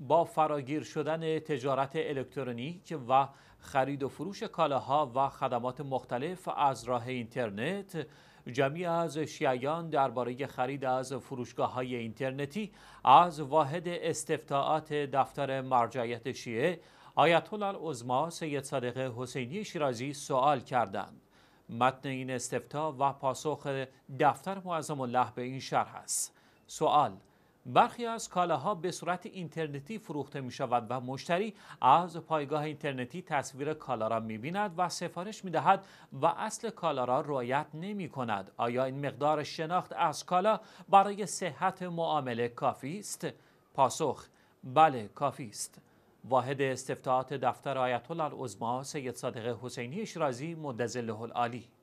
با فراگیر شدن تجارت الکترونیک و خرید و فروش کالاها و خدمات مختلف از راه اینترنت جمعی از شیعیان درباره خرید از فروشگاه های اینترنتی از واحد استفتاعات دفتر مرجعیت شیعه آیت الله سید صادق حسینی شیرازی سوال کردند متن این استفتا و پاسخ دفتر معظم الله به این شرح است سوال برخی از کالاها به صورت اینترنتی فروخته می شود و مشتری از پایگاه اینترنتی تصویر کالا را می بیند و سفارش می دهد و اصل کالا را رعایت نمی کند. آیا این مقدار شناخت از کالا برای صحت معامله کافی است؟ پاسخ بله کافی است. واحد استفتاعات دفتر آیت الله العظما سید صادق حسینی شیرازی مدزله العالی